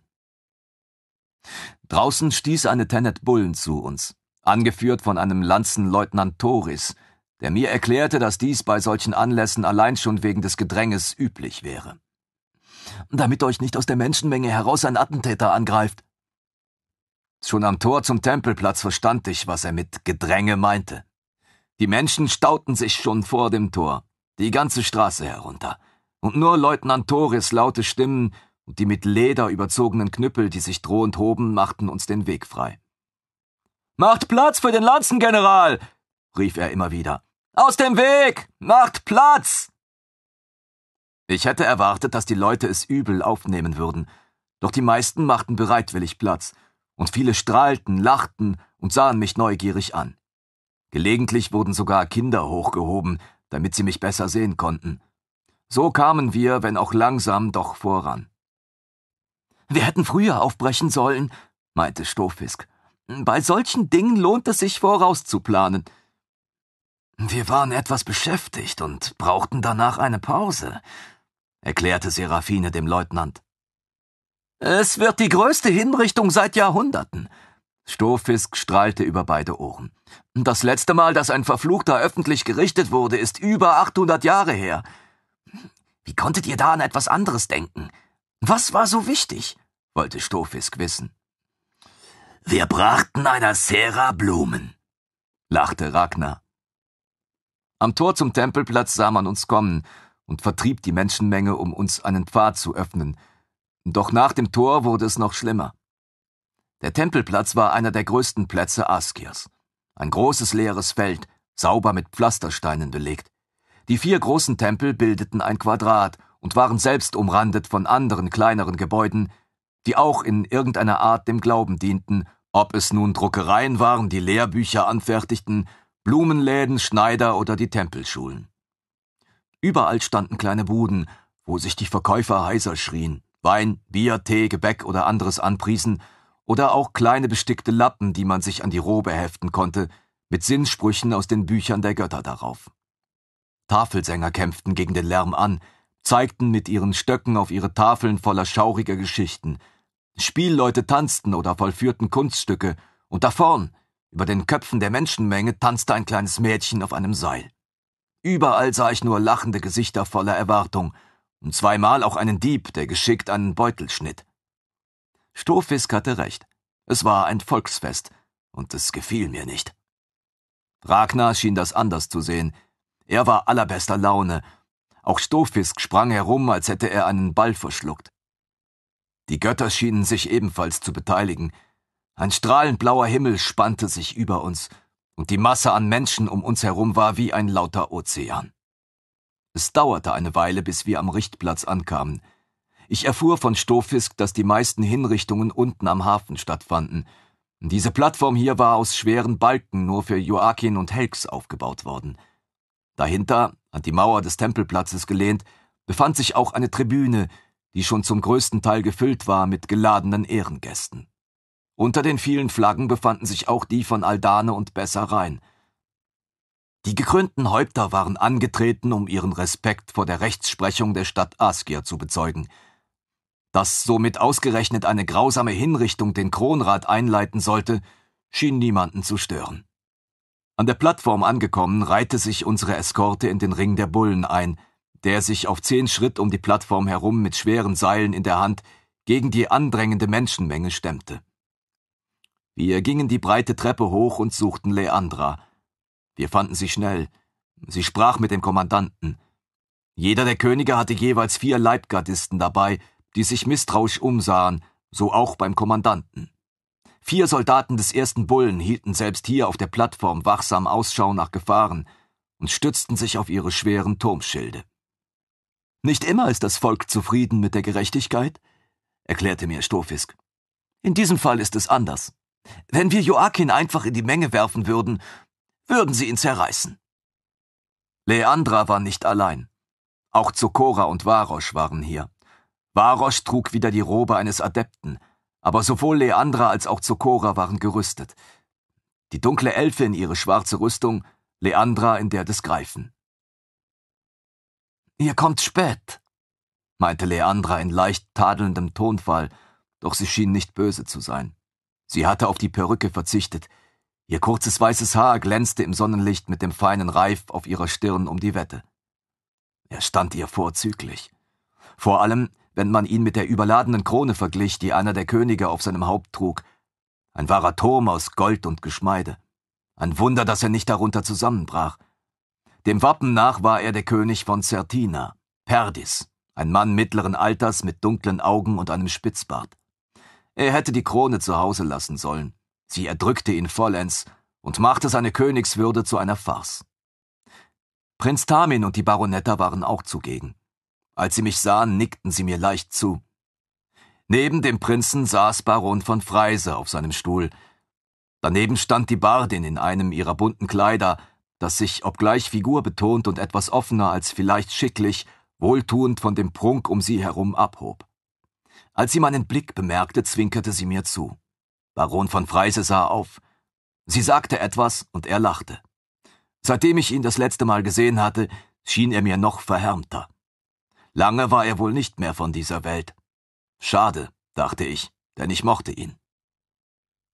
Draußen stieß eine Tenet Bullen zu uns, angeführt von einem Lanzenleutnant Toris, der mir erklärte, dass dies bei solchen Anlässen allein schon wegen des Gedränges üblich wäre. Damit euch nicht aus der Menschenmenge heraus ein Attentäter angreift. Schon am Tor zum Tempelplatz verstand ich, was er mit Gedränge meinte. Die Menschen stauten sich schon vor dem Tor, die ganze Straße herunter und nur Leutnant Toris laute Stimmen und die mit Leder überzogenen Knüppel, die sich drohend hoben, machten uns den Weg frei. Macht Platz für den Lanzengeneral! rief er immer wieder. Aus dem Weg! Macht Platz! Ich hätte erwartet, dass die Leute es übel aufnehmen würden, doch die meisten machten bereitwillig Platz, und viele strahlten, lachten und sahen mich neugierig an. Gelegentlich wurden sogar Kinder hochgehoben, damit sie mich besser sehen konnten. So kamen wir, wenn auch langsam, doch voran. Wir hätten früher aufbrechen sollen, meinte Stofisk. Bei solchen Dingen lohnt es sich vorauszuplanen. Wir waren etwas beschäftigt und brauchten danach eine Pause, erklärte Seraphine dem Leutnant. Es wird die größte Hinrichtung seit Jahrhunderten. Stofisk strahlte über beide Ohren. Das letzte Mal, dass ein Verfluchter öffentlich gerichtet wurde, ist über 800 Jahre her. Wie konntet ihr da an etwas anderes denken? Was war so wichtig? wollte Stofisk wissen. Wir brachten einer Sera Blumen, lachte Ragnar. Am Tor zum Tempelplatz sah man uns kommen und vertrieb die Menschenmenge, um uns einen Pfad zu öffnen. Doch nach dem Tor wurde es noch schlimmer. Der Tempelplatz war einer der größten Plätze Askias. Ein großes leeres Feld, sauber mit Pflastersteinen belegt. Die vier großen Tempel bildeten ein Quadrat und waren selbst umrandet von anderen kleineren Gebäuden, die auch in irgendeiner Art dem Glauben dienten, ob es nun Druckereien waren, die Lehrbücher anfertigten, Blumenläden, Schneider oder die Tempelschulen. Überall standen kleine Buden, wo sich die Verkäufer heiser schrien, Wein, Bier, Tee, Gebäck oder anderes anpriesen, oder auch kleine bestickte Lappen, die man sich an die Robe heften konnte, mit Sinnsprüchen aus den Büchern der Götter darauf. Tafelsänger kämpften gegen den Lärm an, zeigten mit ihren Stöcken auf ihre Tafeln voller schauriger Geschichten. Spielleute tanzten oder vollführten Kunststücke, und da vorn, über den Köpfen der Menschenmenge, tanzte ein kleines Mädchen auf einem Seil. Überall sah ich nur lachende Gesichter voller Erwartung und zweimal auch einen Dieb, der geschickt einen Beutel schnitt. Stofisk hatte recht. Es war ein Volksfest, und es gefiel mir nicht. Ragnar schien das anders zu sehen, er war allerbester Laune. Auch Stofisk sprang herum, als hätte er einen Ball verschluckt. Die Götter schienen sich ebenfalls zu beteiligen. Ein strahlend blauer Himmel spannte sich über uns, und die Masse an Menschen um uns herum war wie ein lauter Ozean. Es dauerte eine Weile, bis wir am Richtplatz ankamen. Ich erfuhr von Stofisk, dass die meisten Hinrichtungen unten am Hafen stattfanden. Diese Plattform hier war aus schweren Balken nur für Joachim und Helks aufgebaut worden. Dahinter, an die Mauer des Tempelplatzes gelehnt, befand sich auch eine Tribüne, die schon zum größten Teil gefüllt war mit geladenen Ehrengästen. Unter den vielen Flaggen befanden sich auch die von Aldane und Besserain. Die gekrönten Häupter waren angetreten, um ihren Respekt vor der Rechtsprechung der Stadt Askia zu bezeugen. Dass somit ausgerechnet eine grausame Hinrichtung den Kronrat einleiten sollte, schien niemanden zu stören. An der Plattform angekommen, reihte sich unsere Eskorte in den Ring der Bullen ein, der sich auf zehn Schritt um die Plattform herum mit schweren Seilen in der Hand gegen die andrängende Menschenmenge stemmte. Wir gingen die breite Treppe hoch und suchten Leandra. Wir fanden sie schnell. Sie sprach mit dem Kommandanten. Jeder der Könige hatte jeweils vier Leibgardisten dabei, die sich misstrauisch umsahen, so auch beim Kommandanten. Vier Soldaten des ersten Bullen hielten selbst hier auf der Plattform wachsam Ausschau nach Gefahren und stützten sich auf ihre schweren Turmschilde. Nicht immer ist das Volk zufrieden mit der Gerechtigkeit, erklärte mir Stofisk. In diesem Fall ist es anders. Wenn wir Joachim einfach in die Menge werfen würden, würden sie ihn zerreißen. Leandra war nicht allein. Auch Zokora und Varosch waren hier. Varosch trug wieder die Robe eines Adepten, aber sowohl Leandra als auch Zokora waren gerüstet. Die dunkle Elfe in ihre schwarze Rüstung, Leandra in der des Greifen. Ihr kommt spät, meinte Leandra in leicht tadelndem Tonfall, doch sie schien nicht böse zu sein. Sie hatte auf die Perücke verzichtet. Ihr kurzes weißes Haar glänzte im Sonnenlicht mit dem feinen Reif auf ihrer Stirn um die Wette. Er stand ihr vorzüglich. Vor allem, wenn man ihn mit der überladenen Krone verglich, die einer der Könige auf seinem Haupt trug. Ein wahrer Turm aus Gold und Geschmeide. Ein Wunder, dass er nicht darunter zusammenbrach. Dem Wappen nach war er der König von Certina, Perdis, ein Mann mittleren Alters mit dunklen Augen und einem Spitzbart. Er hätte die Krone zu Hause lassen sollen. Sie erdrückte ihn vollends und machte seine Königswürde zu einer Farce. Prinz Tamin und die Baronetta waren auch zugegen. Als sie mich sahen, nickten sie mir leicht zu. Neben dem Prinzen saß Baron von Freise auf seinem Stuhl. Daneben stand die Bardin in einem ihrer bunten Kleider, das sich, obgleich Figur betont und etwas offener als vielleicht schicklich, wohltuend von dem Prunk um sie herum abhob. Als sie meinen Blick bemerkte, zwinkerte sie mir zu. Baron von Freise sah auf. Sie sagte etwas und er lachte. Seitdem ich ihn das letzte Mal gesehen hatte, schien er mir noch verhärmter. Lange war er wohl nicht mehr von dieser Welt. Schade, dachte ich, denn ich mochte ihn.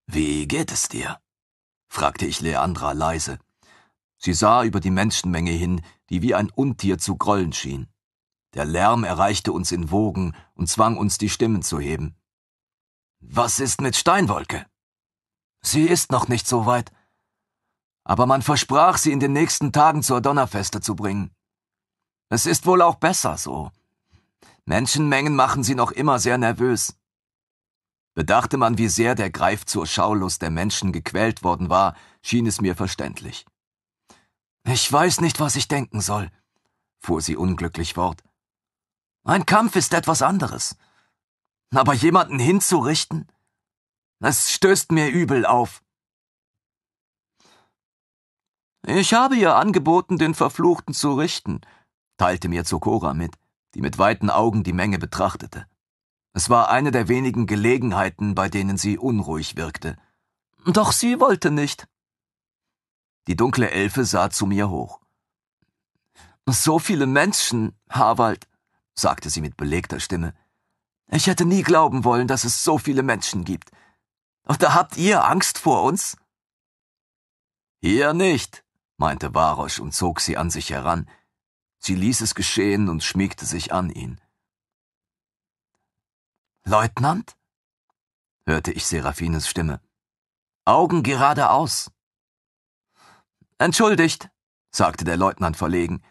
Wie geht es dir? fragte ich Leandra leise. Sie sah über die Menschenmenge hin, die wie ein Untier zu grollen schien. Der Lärm erreichte uns in Wogen und zwang uns die Stimmen zu heben. Was ist mit Steinwolke? Sie ist noch nicht so weit. Aber man versprach, sie in den nächsten Tagen zur Donnerfeste zu bringen. Es ist wohl auch besser so. Menschenmengen machen sie noch immer sehr nervös. Bedachte man, wie sehr der Greif zur Schaulust der Menschen gequält worden war, schien es mir verständlich. Ich weiß nicht, was ich denken soll, fuhr sie unglücklich fort. Ein Kampf ist etwas anderes. Aber jemanden hinzurichten? Es stößt mir übel auf. Ich habe ihr angeboten, den Verfluchten zu richten, teilte mir Zokora mit, die mit weiten Augen die Menge betrachtete. Es war eine der wenigen Gelegenheiten, bei denen sie unruhig wirkte. Doch sie wollte nicht. Die dunkle Elfe sah zu mir hoch. So viele Menschen, Harwald, sagte sie mit belegter Stimme. Ich hätte nie glauben wollen, dass es so viele Menschen gibt. Und da habt ihr Angst vor uns? Hier nicht, meinte Varosch und zog sie an sich heran, Sie ließ es geschehen und schmiegte sich an ihn. Leutnant? hörte ich Seraphines Stimme. Augen geradeaus. Entschuldigt, sagte der Leutnant verlegen.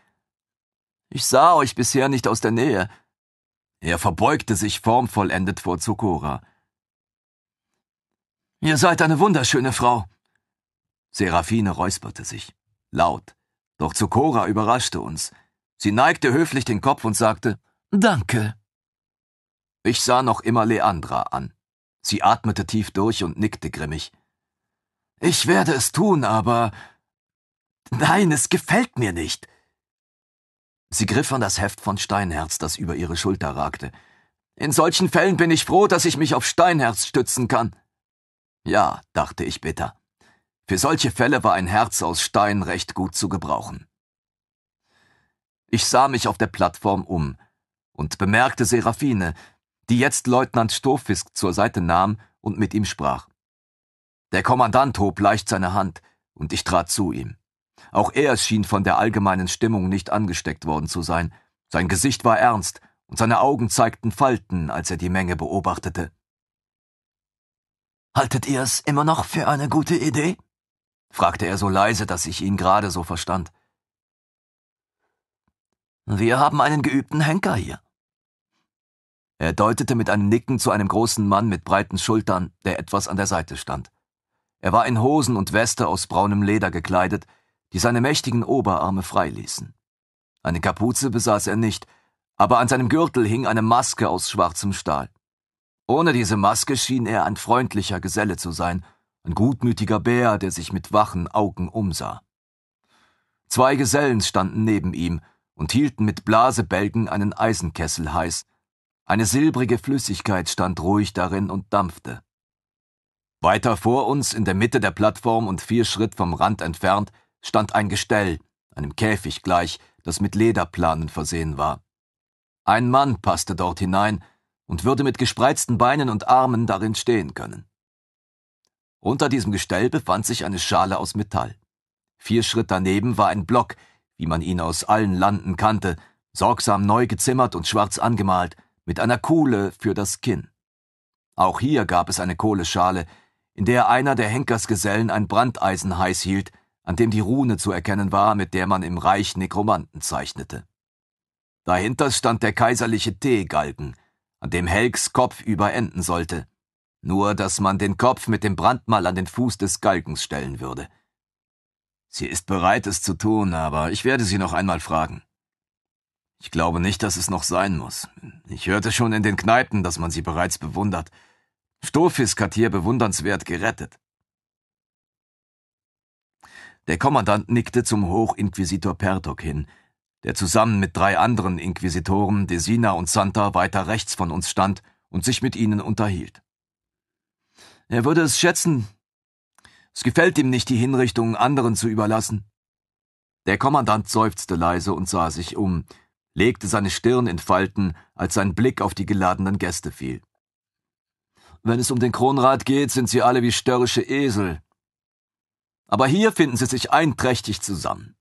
Ich sah euch bisher nicht aus der Nähe. Er verbeugte sich formvollendet vor Zokora. Ihr seid eine wunderschöne Frau. Seraphine räusperte sich. Laut. Doch Zokora überraschte uns. Sie neigte höflich den Kopf und sagte Danke. Ich sah noch immer Leandra an. Sie atmete tief durch und nickte grimmig. Ich werde es tun, aber. Nein, es gefällt mir nicht. Sie griff an das Heft von Steinherz, das über ihre Schulter ragte. In solchen Fällen bin ich froh, dass ich mich auf Steinherz stützen kann. Ja, dachte ich bitter. Für solche Fälle war ein Herz aus Stein recht gut zu gebrauchen. Ich sah mich auf der Plattform um und bemerkte Seraphine, die jetzt Leutnant Stofisk zur Seite nahm und mit ihm sprach. Der Kommandant hob leicht seine Hand, und ich trat zu ihm. Auch er schien von der allgemeinen Stimmung nicht angesteckt worden zu sein. Sein Gesicht war ernst, und seine Augen zeigten Falten, als er die Menge beobachtete. Haltet ihr es immer noch für eine gute Idee? fragte er so leise, dass ich ihn gerade so verstand. Wir haben einen geübten Henker hier. Er deutete mit einem Nicken zu einem großen Mann mit breiten Schultern, der etwas an der Seite stand. Er war in Hosen und Weste aus braunem Leder gekleidet, die seine mächtigen Oberarme freiließen. Eine Kapuze besaß er nicht, aber an seinem Gürtel hing eine Maske aus schwarzem Stahl. Ohne diese Maske schien er ein freundlicher Geselle zu sein, ein gutmütiger Bär, der sich mit wachen Augen umsah. Zwei Gesellen standen neben ihm, und hielten mit Blasebälgen einen Eisenkessel heiß. Eine silbrige Flüssigkeit stand ruhig darin und dampfte. Weiter vor uns, in der Mitte der Plattform und vier Schritt vom Rand entfernt, stand ein Gestell, einem Käfig gleich, das mit Lederplanen versehen war. Ein Mann passte dort hinein und würde mit gespreizten Beinen und Armen darin stehen können. Unter diesem Gestell befand sich eine Schale aus Metall. Vier Schritt daneben war ein Block, wie man ihn aus allen Landen kannte, sorgsam neu gezimmert und schwarz angemalt, mit einer Kuhle für das Kinn. Auch hier gab es eine Kohleschale, in der einer der Henkersgesellen ein Brandeisen heiß hielt, an dem die Rune zu erkennen war, mit der man im Reich Nekromanten zeichnete. Dahinter stand der kaiserliche Teegalgen, an dem Helks Kopf überenden sollte, nur dass man den Kopf mit dem Brandmal an den Fuß des Galgens stellen würde – Sie ist bereit, es zu tun, aber ich werde sie noch einmal fragen. Ich glaube nicht, dass es noch sein muss. Ich hörte schon in den Kneipen, dass man sie bereits bewundert. Stofisk hat hier bewundernswert gerettet. Der Kommandant nickte zum Hochinquisitor Pertok hin, der zusammen mit drei anderen Inquisitoren, Desina und Santa, weiter rechts von uns stand und sich mit ihnen unterhielt. Er würde es schätzen, es gefällt ihm nicht, die Hinrichtungen anderen zu überlassen. Der Kommandant seufzte leise und sah sich um, legte seine Stirn in Falten, als sein Blick auf die geladenen Gäste fiel. Wenn es um den Kronrat geht, sind sie alle wie störrische Esel. Aber hier finden sie sich einträchtig zusammen.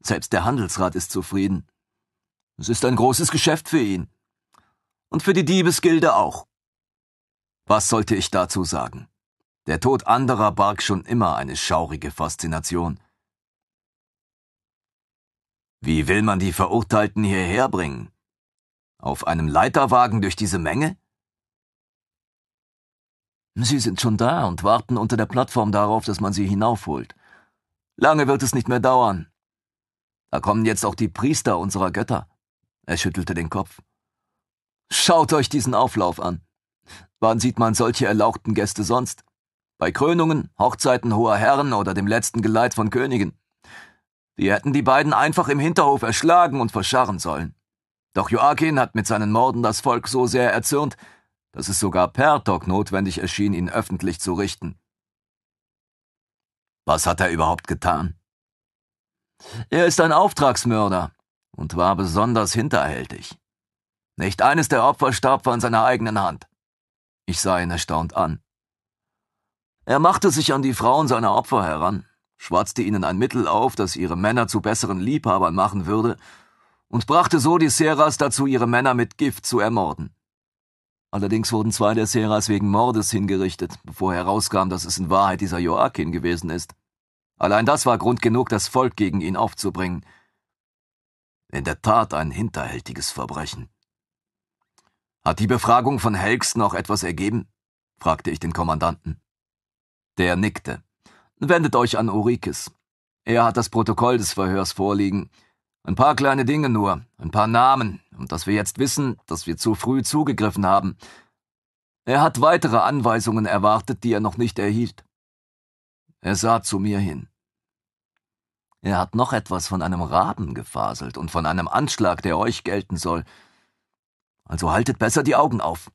Selbst der Handelsrat ist zufrieden. Es ist ein großes Geschäft für ihn. Und für die Diebesgilde auch. Was sollte ich dazu sagen? Der Tod anderer barg schon immer eine schaurige Faszination. Wie will man die Verurteilten hierher bringen? Auf einem Leiterwagen durch diese Menge? Sie sind schon da und warten unter der Plattform darauf, dass man sie hinaufholt. Lange wird es nicht mehr dauern. Da kommen jetzt auch die Priester unserer Götter. Er schüttelte den Kopf. Schaut euch diesen Auflauf an. Wann sieht man solche erlauchten Gäste sonst? bei Krönungen, Hochzeiten hoher Herren oder dem letzten Geleit von Königen. Die hätten die beiden einfach im Hinterhof erschlagen und verscharren sollen. Doch Joachim hat mit seinen Morden das Volk so sehr erzürnt, dass es sogar Pertok notwendig erschien, ihn öffentlich zu richten. Was hat er überhaupt getan? Er ist ein Auftragsmörder und war besonders hinterhältig. Nicht eines der Opfer starb von seiner eigenen Hand. Ich sah ihn erstaunt an. Er machte sich an die Frauen seiner Opfer heran, schwatzte ihnen ein Mittel auf, das ihre Männer zu besseren Liebhabern machen würde, und brachte so die Seras dazu, ihre Männer mit Gift zu ermorden. Allerdings wurden zwei der Seras wegen Mordes hingerichtet, bevor herauskam, dass es in Wahrheit dieser Joachim gewesen ist. Allein das war Grund genug, das Volk gegen ihn aufzubringen. In der Tat ein hinterhältiges Verbrechen. Hat die Befragung von Helks noch etwas ergeben? fragte ich den Kommandanten. Der nickte. Wendet euch an Urikis. Er hat das Protokoll des Verhörs vorliegen. Ein paar kleine Dinge nur, ein paar Namen, und dass wir jetzt wissen, dass wir zu früh zugegriffen haben. Er hat weitere Anweisungen erwartet, die er noch nicht erhielt. Er sah zu mir hin. Er hat noch etwas von einem Raben gefaselt und von einem Anschlag, der euch gelten soll. Also haltet besser die Augen auf.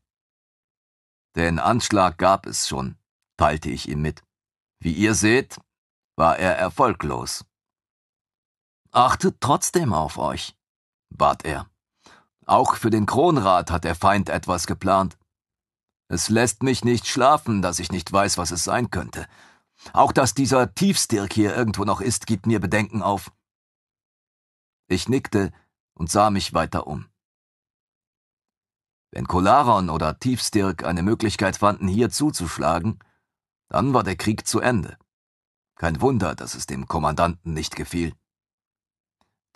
Den Anschlag gab es schon teilte ich ihm mit. Wie ihr seht, war er erfolglos. Achtet trotzdem auf euch, bat er. Auch für den Kronrat hat der Feind etwas geplant. Es lässt mich nicht schlafen, dass ich nicht weiß, was es sein könnte. Auch dass dieser Tiefstirk hier irgendwo noch ist, gibt mir Bedenken auf. Ich nickte und sah mich weiter um. Wenn Kolaron oder Tiefstirk eine Möglichkeit fanden, hier zuzuschlagen, dann war der Krieg zu Ende. Kein Wunder, dass es dem Kommandanten nicht gefiel.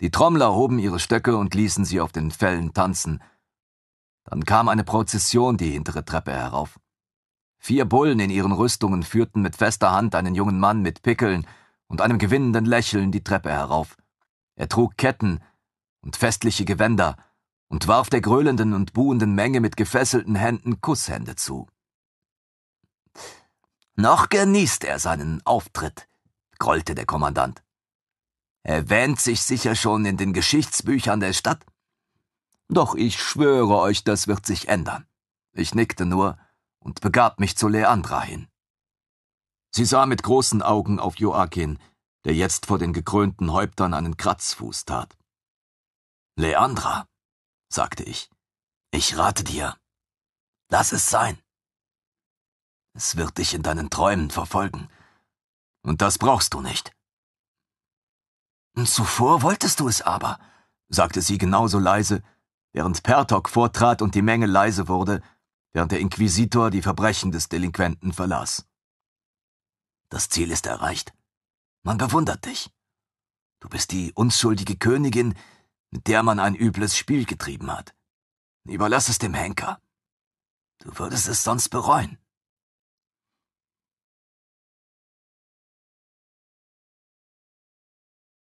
Die Trommler hoben ihre Stöcke und ließen sie auf den Fellen tanzen. Dann kam eine Prozession die hintere Treppe herauf. Vier Bullen in ihren Rüstungen führten mit fester Hand einen jungen Mann mit Pickeln und einem gewinnenden Lächeln die Treppe herauf. Er trug Ketten und festliche Gewänder und warf der gröhlenden und buhenden Menge mit gefesselten Händen Kusshände zu. Noch genießt er seinen Auftritt, grollte der Kommandant. Er wähnt sich sicher schon in den Geschichtsbüchern der Stadt. Doch ich schwöre euch, das wird sich ändern. Ich nickte nur und begab mich zu Leandra hin. Sie sah mit großen Augen auf Joachim, der jetzt vor den gekrönten Häuptern einen Kratzfuß tat. Leandra, sagte ich, ich rate dir, lass es sein. Es wird dich in deinen Träumen verfolgen. Und das brauchst du nicht. Zuvor wolltest du es aber, sagte sie genauso leise, während Pertok vortrat und die Menge leise wurde, während der Inquisitor die Verbrechen des Delinquenten verlas. Das Ziel ist erreicht. Man bewundert dich. Du bist die unschuldige Königin, mit der man ein übles Spiel getrieben hat. Überlass es dem Henker. Du würdest es sonst bereuen.